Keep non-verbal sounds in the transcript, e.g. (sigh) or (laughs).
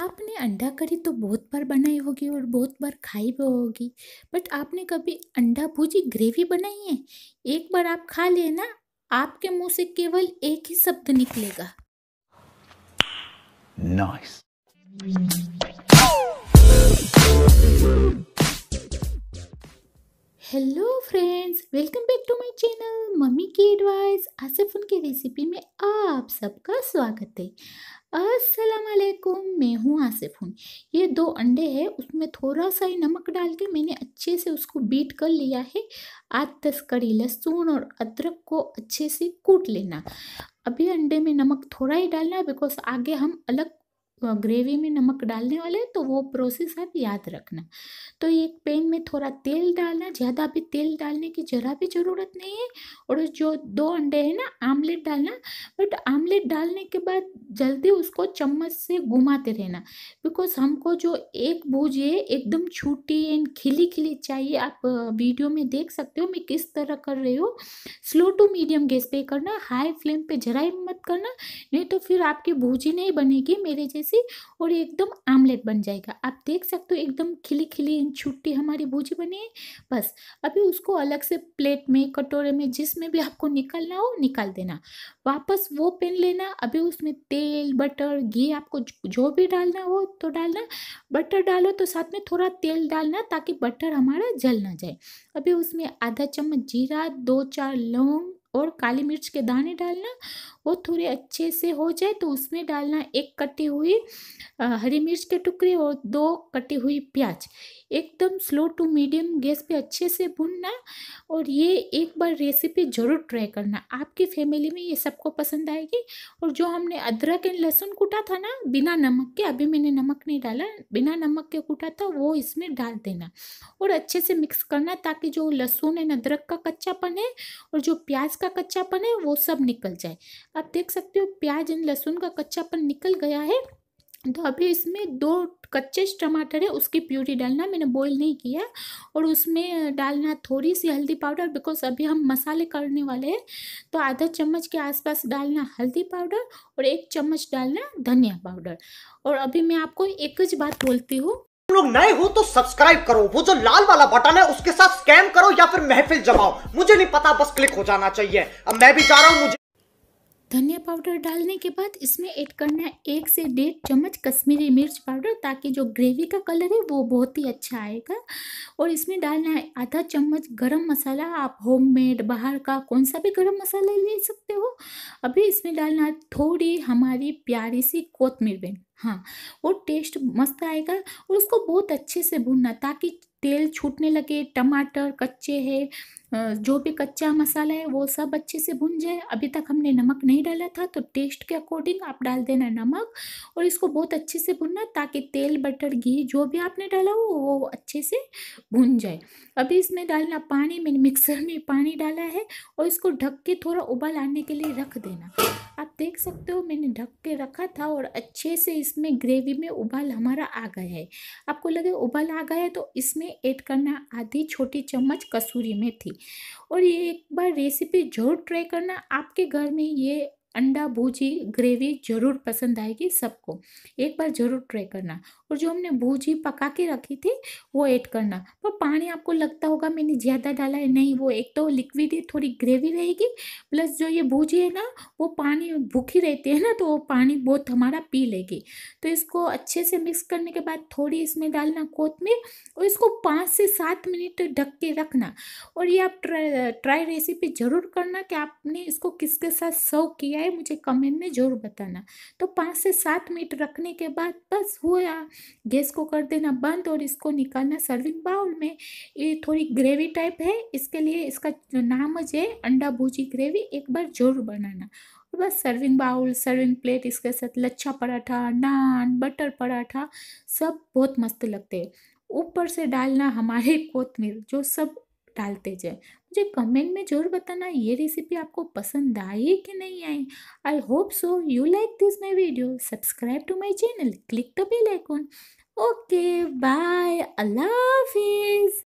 आपने अंडा करी तो बहुत बार बनाई होगी और बहुत बार खाई भी होगी बट आपने कभी अंडा भुजी ग्रेवी बनाई है एक बार आप खा लिए ना आपके मुंह से केवल एक ही शब्द निकलेगा nice. Hello friends welcome back to my channel mummy की एडवाइस आसिफुन की रेसिपी में आप सबका स्वागत है अस्सलाम वालेकुम मैं हूँ आसिफुन ये दो अंडे हैं उसमें थोड़ा सा ही नमक डाल के मैंने अच्छे से उसको बीट कर लिया है आज दस कड़ी लहसुन और अदरक को अच्छे से कूट लेना अभी अंडे में नमक थोड़ा ही डालना बिकॉज आगे हम अलग ग्रेवी में नमक डालने वाले तो वो प्रोसेस आप याद रखना तो एक पैन में थोड़ा तेल डालना ज़्यादा भी तेल डालने की ज़रा भी ज़रूरत नहीं है और जो दो अंडे हैं ना आमलेट डालना बट आमलेट डालने के बाद जल्दी उसको चम्मच से घुमाते रहना बिकॉज हमको जो एक भुज है एकदम छोटी एंड खिली खिली चाहिए आप वीडियो में देख सकते हो मैं किस तरह कर रही हूँ स्लो टू मीडियम गैस पे करना हाई फ्लेम पर जरा मत करना नहीं तो फिर आपकी भूजी नहीं बनेगी मेरे जैसे ऐसे और एकदम आमलेट बन जाएगा आप देख सकते हो एकदम खिली खिली छुट्टी हमारी भूजी बनी है बस अभी उसको अलग से प्लेट में कटोरे में जिसमें भी आपको निकालना हो निकाल देना वापस वो पेन लेना अभी उसमें तेल बटर घी आपको जो भी डालना हो तो डालना बटर डालो तो साथ में थोड़ा तेल डालना ताकि बटर हमारा जल ना जाए अभी उसमें आधा चम्मच जीरा दो चार लौंग और काली मिर्च के दाने डालना वो थोड़े अच्छे से हो जाए तो उसमें डालना एक कटी हुई हरी मिर्च के टुकड़े और दो कटी हुई प्याज एकदम स्लो टू मीडियम गैस पे अच्छे से भूनना और ये एक बार रेसिपी ज़रूर ट्राई करना आपकी फैमिली में ये सबको पसंद आएगी और जो हमने अदरक एंड लहसुन कूटा था ना बिना नमक के अभी मैंने नमक नहीं डाला बिना नमक के कूटा था वो इसमें डाल देना और अच्छे से मिक्स करना ताकि जो लहसुन एंड अदरक का कच्चापन है और जो प्याज का कच्चापन है वो सब निकल जाए आप देख सकते हो प्याज एंड लहसुन का कच्चापन निकल गया है तो अभी इसमें दो कच्चे टमाटर है उसकी प्यूरी डालना मैंने बॉईल नहीं किया और उसमें डालना थोड़ी सी हल्दी पाउडर बिकॉज अभी हम मसाले करने वाले हैं तो आधा चम्मच के आसपास डालना हल्दी पाउडर और एक चम्मच डालना धनिया पाउडर और अभी मैं आपको एक ही बात बोलती हूँ लोग नए हो तो सब्सक्राइब करो वो जो लाल वाला बटन है उसके साथ स्कैम करो या फिर महफिल जमाओ मुझे नहीं पता बस क्लिक हो जाना चाहिए अब मैं भी जा रहा हूँ मुझे धनिया पाउडर डालने के बाद इसमें ऐड करना है एक से डेढ़ चम्मच कश्मीरी मिर्च पाउडर ताकि जो ग्रेवी का कलर है वो बहुत ही अच्छा आएगा और इसमें डालना है आधा चम्मच गरम मसाला आप होममेड बाहर का कौन सा भी गरम मसाला ले सकते हो अभी इसमें डालना है थोड़ी हमारी प्यारी सी कोतमीर बेन हाँ और टेस्ट मस्त आएगा और उसको बहुत अच्छे से भूनना ताकि तेल छूटने लगे टमाटर कच्चे है जो भी कच्चा मसाला है वो सब अच्छे से भुन जाए अभी तक हमने नमक नहीं डाला था तो टेस्ट के अकॉर्डिंग आप डाल देना नमक और इसको बहुत अच्छे से भुनना ताकि तेल बटर घी जो भी आपने डाला हो वो अच्छे से भुन जाए अभी इसमें डालना पानी मैंने मिक्सर में पानी डाला है और इसको ढक के थोड़ा उबाल आने के लिए रख देना आप देख सकते हो मैंने ढक के रखा था और अच्छे से इसमें ग्रेवी में उबाल हमारा आ गया है आपको लगे उबाल आ गया है तो इसमें ऐड करना आधी छोटी चम्मच कसूरी मेथी और ये एक बार रेसिपी ज़रूर ट्राई करना आपके घर में ये अंडा भूजी ग्रेवी ज़रूर पसंद आएगी सबको एक बार ज़रूर ट्राई करना और जो हमने भूजी पका के रखी थी वो ऐड करना पर तो पानी आपको लगता होगा मैंने ज़्यादा डाला है नहीं वो एक तो लिक्विड है थोड़ी ग्रेवी रहेगी प्लस जो ये भूजी है ना वो पानी भूखी रहती है ना तो वो पानी बहुत हमारा पी लेगी तो इसको अच्छे से मिक्स करने के बाद थोड़ी इसमें डालना कोतमीर और इसको पाँच से सात मिनट ढक के रखना और ये आप ट्राई ट्राई रेसिपी ज़रूर करना कि आपने इसको किसके साथ सर्व किया है मुझे कमेंट में ज़रूर बताना तो पाँच से सात मिनट रखने के बाद बस हुआ गैस को कर देना बंद और इसको निकालना सर्विंग बाउल में ये थोड़ी ग्रेवी टाइप है इसके लिए इसका नाम है अंडा भुजी ग्रेवी एक बार जरूर बनाना और बस सर्विंग बाउल सर्विंग प्लेट इसके साथ लच्छा पराठा नान बटर पराठा सब बहुत मस्त लगते हैं ऊपर से डालना हमारे (laughs) कोतमीर जो सब डालते जाए मुझे कमेंट में ज़रूर बताना ये रेसिपी आपको पसंद आई कि नहीं आई I hope so you like this my video subscribe to my channel click the bell icon okay bye Allah हाफिज़